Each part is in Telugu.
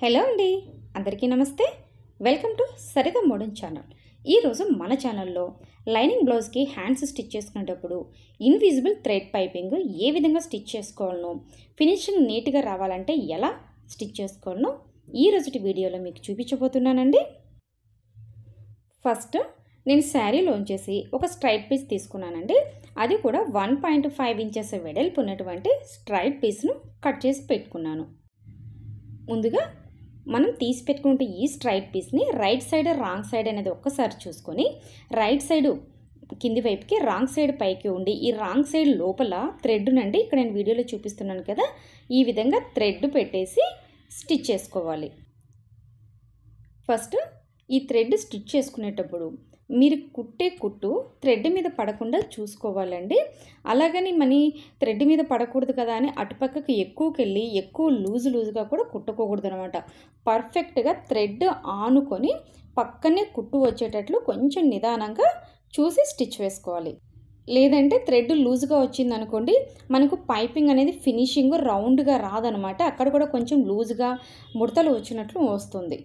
హలో అండి అందరికీ నమస్తే welcome to Saritha modern channel ఈరోజు మన ఛానల్లో లైనింగ్ బ్లౌజ్కి హ్యాండ్స్ స్టిచ్ చేసుకునేటప్పుడు ఇన్విజిబుల్ థ్రెడ్ పైపింగ్ ఏ విధంగా స్టిచ్ చేసుకోవాలనో ఫినిషింగ్ నీట్గా రావాలంటే ఎలా స్టిచ్ చేసుకోవాలనో ఈరోజుటి వీడియోలో మీకు చూపించబోతున్నానండి ఫస్ట్ నేను ఉంచేసి ఒక స్ట్రైట్ పీస్ తీసుకున్నానండి అది కూడా వన్ పాయింట్ ఫైవ్ ఇంచెస్ వెడల్పు ఉన్నటువంటి స్ట్రైట్ పీస్ను కట్ చేసి పెట్టుకున్నాను ముందుగా మనం తీసి పెట్టుకుంటే ఈ స్ట్రైట్ పీస్ని రైట్ సైడ్ రాంగ్ సైడ్ అనేది ఒక్కసారి చూసుకొని రైట్ సైడు కింది వైపుకి రాంగ్ సైడ్ పైకి ఉండి ఈ రాంగ్ సైడ్ లోపల థ్రెడ్నండి ఇక్కడ నేను వీడియోలో చూపిస్తున్నాను కదా ఈ విధంగా థ్రెడ్ పెట్టేసి స్టిచ్ చేసుకోవాలి ఫస్ట్ ఈ థ్రెడ్ స్టిచ్ చేసుకునేటప్పుడు మీరు కుట్టే కుట్టు థ్రెడ్ మీద పడకుండా చూసుకోవాలండి అలాగని మనీ థ్రెడ్ మీద పడకూడదు కదా అని అటుపక్కకి ఎక్కువకి వెళ్ళి ఎక్కువ లూజ్ లూజ్గా కూడా కుట్టుకోకూడదు అనమాట పర్ఫెక్ట్గా థ్రెడ్ ఆనుకొని పక్కనే కుట్టు వచ్చేటట్లు కొంచెం నిదానంగా చూసి స్టిచ్ వేసుకోవాలి లేదంటే థ్రెడ్ లూజ్గా అనుకోండి మనకు పైపింగ్ అనేది ఫినిషింగ్ రౌండ్గా రాదనమాట అక్కడ కూడా కొంచెం లూజ్గా ముడతలు వచ్చినట్లు వస్తుంది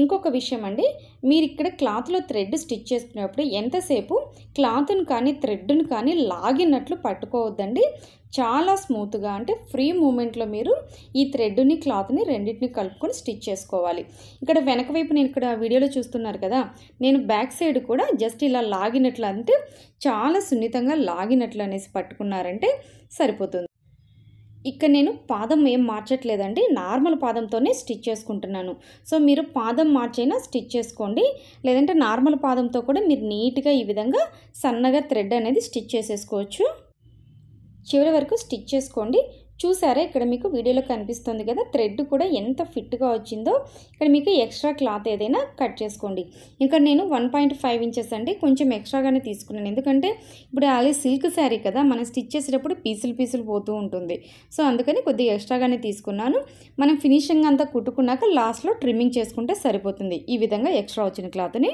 ఇంకొక విషయం అండి మీరు ఇక్కడ క్లాత్లో థ్రెడ్ స్టిచ్ చేసుకునేప్పుడు ఎంతసేపు క్లాత్ను కానీ థ్రెడ్ను కానీ లాగినట్లు పట్టుకోవద్దండి చాలా స్మూత్గా అంటే ఫ్రీ మూమెంట్లో మీరు ఈ థ్రెడ్ని క్లాత్ని రెండింటిని కలుపుకొని స్టిచ్ చేసుకోవాలి ఇక్కడ వెనక వైపు నేను ఇక్కడ వీడియోలో చూస్తున్నారు కదా నేను బ్యాక్ సైడ్ కూడా జస్ట్ ఇలా లాగినట్లు అంటే చాలా సున్నితంగా లాగినట్లు అనేసి పట్టుకున్నారంటే సరిపోతుంది ఇక్కడ నేను పాదం ఏం మార్చట్లేదండి నార్మల్ పాదంతోనే స్టిచ్ చేసుకుంటున్నాను సో మీరు పాదం మార్చైనా స్టిచ్ చేసుకోండి లేదంటే నార్మల్ పాదంతో కూడా మీరు నీట్గా ఈ విధంగా సన్నగా థ్రెడ్ అనేది స్టిచ్ చేసేసుకోవచ్చు చివరి వరకు స్టిచ్ చేసుకోండి చూసారా ఇక్కడ మీకు వీడియోలో కనిపిస్తుంది కదా థ్రెడ్ కూడా ఎంత ఫిట్గా వచ్చిందో ఇక్కడ మీకు ఎక్స్ట్రా క్లాత్ ఏదైనా కట్ చేసుకోండి ఇంకా నేను వన్ పాయింట్ ఫైవ్ ఇంచెస్ అండి కొంచెం ఎక్స్ట్రాగానే తీసుకున్నాను ఎందుకంటే ఇప్పుడు అలా సిల్క్ శారీ కదా మనం స్టిచ్ చేసేటప్పుడు పీసులు పీసులు పోతూ ఉంటుంది సో అందుకని కొద్దిగా ఎక్స్ట్రాగానే తీసుకున్నాను మనం ఫినిషింగ్ అంతా కుట్టుకున్నాక లాస్ట్లో ట్రిమ్మింగ్ చేసుకుంటే సరిపోతుంది ఈ విధంగా ఎక్స్ట్రా వచ్చిన క్లాత్ని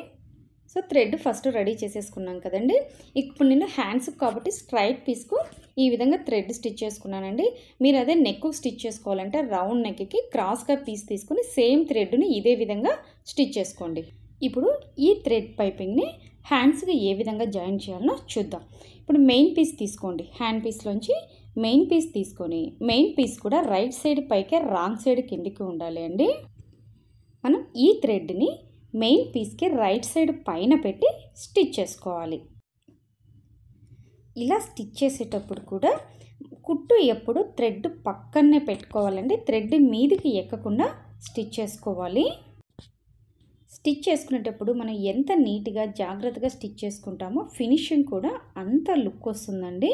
సో థ్రెడ్ ఫస్ట్ రెడీ చేసేసుకున్నాం కదండి ఇప్పుడు నేను హ్యాండ్స్ కాబట్టి స్ట్రైట్ పీస్కు ఈ విధంగా థ్రెడ్ స్టిచ్ చేసుకున్నానండి మీరు అదే నెక్ స్టిచ్ చేసుకోవాలంటే రౌండ్ నెక్కి క్రాస్గా పీస్ తీసుకుని సేమ్ థ్రెడ్ని ఇదే విధంగా స్టిచ్ చేసుకోండి ఇప్పుడు ఈ థ్రెడ్ పైపింగ్ని హ్యాండ్స్గా ఏ విధంగా జాయిన్ చేయాలనో చూద్దాం ఇప్పుడు మెయిన్ పీస్ తీసుకోండి హ్యాండ్ పీస్లోంచి మెయిన్ పీస్ తీసుకొని మెయిన్ పీస్ కూడా రైట్ సైడ్ పైకే రాంగ్ సైడ్ కిందికి ఉండాలి అండి మనం ఈ థ్రెడ్ని మెయిన్ పీస్కి రైట్ సైడ్ పైన పెట్టి స్టిచ్ చేసుకోవాలి ఇలా స్టిచ్ చేసేటప్పుడు కూడా కుట్టు ఎప్పుడు థ్రెడ్ పక్కనే పెట్టుకోవాలండి థ్రెడ్ మీదికి ఎక్కకుండా స్టిచ్ చేసుకోవాలి స్టిచ్ చేసుకునేటప్పుడు మనం ఎంత నీట్గా జాగ్రత్తగా స్టిచ్ చేసుకుంటామో ఫినిషింగ్ కూడా అంత లుక్ వస్తుందండి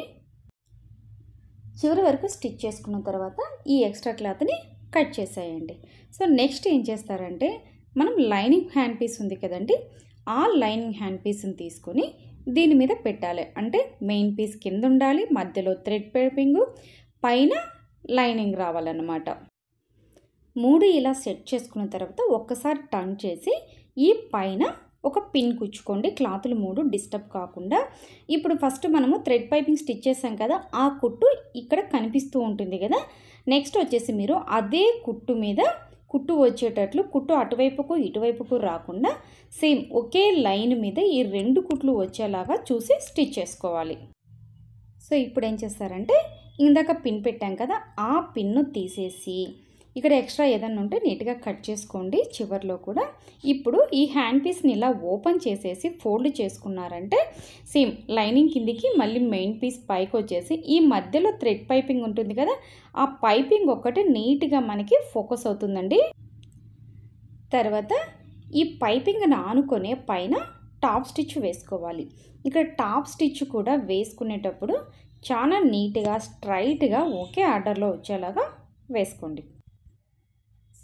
చివరి వరకు స్టిచ్ చేసుకున్న తర్వాత ఈ ఎక్స్ట్రా క్లాత్ని కట్ చేసేయండి సో నెక్స్ట్ ఏం చేస్తారంటే మనం లైనింగ్ హ్యాండ్ పీస్ ఉంది కదండి ఆ లైనింగ్ హ్యాండ్ పీస్ని తీసుకొని దీని మీద పెట్టాలి అంటే మెయిన్ పీస్ కింద ఉండాలి మధ్యలో థ్రెడ్ పేపింగ్ పైన లైనింగ్ రావాలన్నమాట మూడు ఇలా సెట్ చేసుకున్న తర్వాత ఒక్కసారి టర్న్ చేసి ఈ పైన ఒక పిన్ కుచ్చుకోండి క్లాతులు మూడు డిస్టర్బ్ కాకుండా ఇప్పుడు ఫస్ట్ మనము థ్రెడ్ పైపింగ్ స్టిచ్ చేసాం కదా ఆ కుట్టు ఇక్కడ కనిపిస్తూ ఉంటుంది కదా నెక్స్ట్ వచ్చేసి మీరు అదే కుట్టు మీద కుట్టు వచ్చేటట్లు కుట్టు అటువైపుకు ఇటువైపుకు రాకుండా సేమ్ ఒకే లైన్ మీద ఈ రెండు కుట్లు వచ్చేలాగా చూసి స్టిచ్ చేసుకోవాలి సో ఇప్పుడు ఏం చేస్తారంటే ఇందాక పిన్ పెట్టాం కదా ఆ పిన్ను తీసేసి ఇక్కడ ఎక్స్ట్రా ఏదన్నా ఉంటే నీట్గా కట్ చేసుకోండి చివరిలో కూడా ఇప్పుడు ఈ హ్యాండ్ పీస్ని ఇలా ఓపెన్ చేసేసి ఫోల్డ్ చేసుకున్నారంటే సేమ్ లైనింగ్ కిందికి మళ్ళీ మెయిన్ పీస్ పైకి వచ్చేసి ఈ మధ్యలో థ్రెడ్ పైపింగ్ ఉంటుంది కదా ఆ పైపింగ్ ఒక్కటి నీట్గా మనకి ఫోకస్ అవుతుందండి తర్వాత ఈ పైపింగ్ని ఆనుకునే పైన టాప్ స్టిచ్ వేసుకోవాలి ఇక్కడ టాప్ స్టిచ్ కూడా వేసుకునేటప్పుడు చాలా నీట్గా స్ట్రైట్గా ఒకే ఆర్డర్లో వచ్చేలాగా వేసుకోండి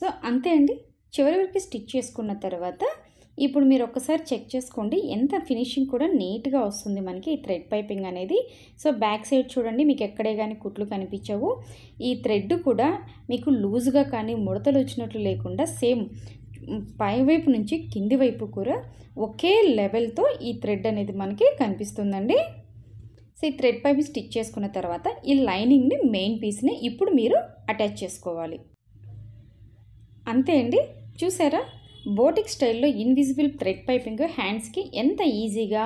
సో అంతే అండి చివరి వరకు స్టిచ్ చేసుకున్న తర్వాత ఇప్పుడు మీరు ఒక్కసారి చెక్ చేసుకోండి ఎంత ఫినిషింగ్ కూడా నీట్గా వస్తుంది మనకి ఈ థ్రెడ్ పైపింగ్ అనేది సో బ్యాక్ సైడ్ చూడండి మీకు ఎక్కడే కానీ కుట్లు కనిపించవు ఈ థ్రెడ్ కూడా మీకు లూజ్గా కానీ ముడతలు వచ్చినట్లు లేకుండా సేమ్ పైవైపు నుంచి కింది వైపు కూడా ఒకే లెవెల్తో ఈ థ్రెడ్ అనేది మనకి కనిపిస్తుందండి సో ఈ థ్రెడ్ పైపు స్టిచ్ చేసుకున్న తర్వాత ఈ లైనింగ్ని మెయిన్ పీస్ని ఇప్పుడు మీరు అటాచ్ చేసుకోవాలి అంతే అండి చూసారా బోటిక్ స్టైల్లో ఇన్విజిబుల్ థ్రెడ్ పైపింగ్ హ్యాండ్స్కి ఎంత ఈజీగా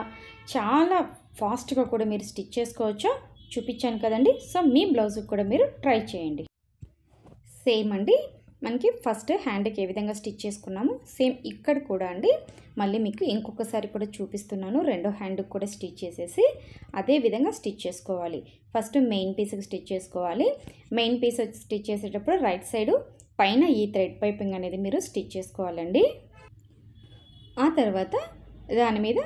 చాలా ఫాస్ట్గా కూడా మీరు స్టిచ్ చేసుకోవచ్చో చూపించాను కదండి సో మీ బ్లౌజ్ కూడా మీరు ట్రై చేయండి సేమ్ అండి మనకి ఫస్ట్ హ్యాండ్కి ఏ విధంగా స్టిచ్ చేసుకున్నాము సేమ్ ఇక్కడ కూడా అండి మళ్ళీ మీకు ఇంకొకసారి కూడా చూపిస్తున్నాను రెండో హ్యాండ్కి కూడా స్టిచ్ చేసేసి అదే విధంగా స్టిచ్ చేసుకోవాలి ఫస్ట్ మెయిన్ పీస్కి స్టిచ్ చేసుకోవాలి మెయిన్ పీస్ స్టిచ్ చేసేటప్పుడు రైట్ సైడు పైన ఈ థ్రెడ్ పైపింగ్ అనేది మీరు స్టిచ్ చేసుకోవాలండి ఆ తర్వాత దాని మీద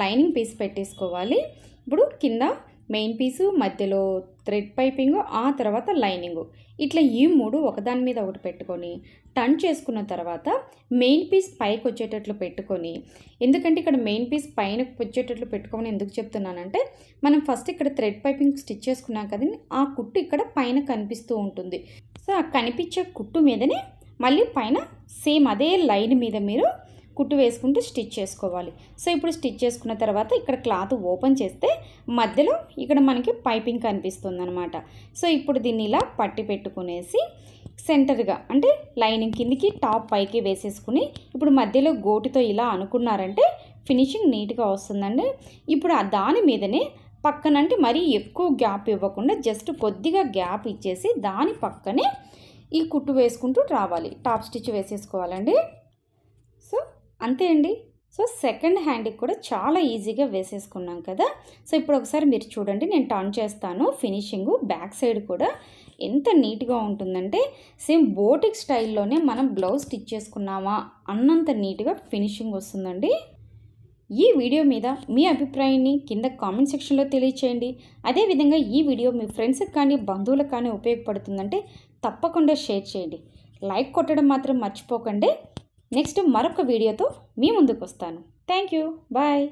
లైనింగ్ పీస్ పెట్టేసుకోవాలి ఇప్పుడు కింద మెయిన్ పీసు మధ్యలో థ్రెడ్ పైపింగ్ ఆ తర్వాత లైనింగ్ ఇట్లా ఈ మూడు ఒకదాని మీద ఒకటి పెట్టుకొని టర్న్ చేసుకున్న తర్వాత మెయిన్ పీస్ పైకి వచ్చేటట్లు పెట్టుకొని ఎందుకంటే ఇక్కడ మెయిన్ పీస్ పైన వచ్చేటట్లు పెట్టుకోమని ఎందుకు చెప్తున్నానంటే మనం ఫస్ట్ ఇక్కడ థ్రెడ్ పైపింగ్ స్టిచ్ చేసుకున్నాం కదండి ఆ కుట్టు ఇక్కడ పైన కనిపిస్తూ ఉంటుంది సో ఆ కనిపించే కుట్టు మీదనే మళ్ళీ పైన సేమ్ అదే లైన్ మీద మీరు కుట్టు వేసుకుంటూ స్టిచ్ చేసుకోవాలి సో ఇప్పుడు స్టిచ్ చేసుకున్న తర్వాత ఇక్కడ క్లాత్ ఓపెన్ చేస్తే మధ్యలో ఇక్కడ మనకి పైపింగ్ కనిపిస్తుంది అనమాట సో ఇప్పుడు దీన్ని ఇలా పట్టి పెట్టుకునేసి సెంటర్గా అంటే లైనింగ్ కిందికి టాప్ పైకి వేసేసుకుని ఇప్పుడు మధ్యలో గోటితో ఇలా అనుకున్నారంటే ఫినిషింగ్ నీట్గా వస్తుందండి ఇప్పుడు ఆ దాని మీదనే పక్కనంటే మరీ ఎక్కువ గ్యాప్ ఇవ్వకుండా జస్ట్ కొద్దిగా గ్యాప్ ఇచ్చేసి దాని పక్కనే ఈ కుట్టు వేసుకుంటూ రావాలి టాప్ స్టిచ్ వేసేసుకోవాలండి అంతే అండి సో సెకండ్ హ్యాండ్కి కూడా చాలా ఈజీగా వేసేసుకున్నాం కదా సో ఇప్పుడు ఒకసారి మీరు చూడండి నేను టర్న్ చేస్తాను ఫినిషింగ్ బ్యాక్ సైడ్ కూడా ఎంత నీట్గా ఉంటుందంటే సేమ్ బోటిక్ స్టైల్లోనే మనం బ్లౌజ్ స్టిచ్ చేసుకున్నామా అన్నంత నీట్గా ఫినిషింగ్ వస్తుందండి ఈ వీడియో మీద మీ అభిప్రాయాన్ని కింద కామెంట్ సెక్షన్లో తెలియచేయండి అదేవిధంగా ఈ వీడియో మీ ఫ్రెండ్స్కి కానీ బంధువులకు కానీ ఉపయోగపడుతుందంటే తప్పకుండా షేర్ చేయండి లైక్ కొట్టడం మాత్రం మర్చిపోకండి నెక్స్ట్ మరొక వీడియోతో మీ ముందుకు వస్తాను థ్యాంక్ యూ బాయ్